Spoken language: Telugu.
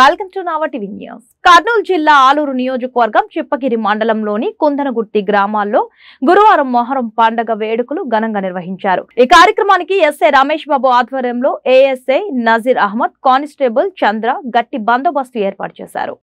వెల్కమ్ టు నావ న్యూస్ కర్నూలు జిల్లా ఆలూరు నియోజకవర్గం చిప్పగిరి మండలంలోని కుందనగుర్తి గ్రామాల్లో గురువారం మొహరం పండగ వేడుకలు ఘనంగా నిర్వహించారు ఈ కార్యక్రమానికి ఎస్ఐ రమేష్ బాబు ఆధ్వర్యంలో ఏఎస్ఐ నజీర్ అహ్మద్ కానిస్టేబుల్ చంద్ర గట్టి బందోబస్తు ఏర్పాటు చేశారు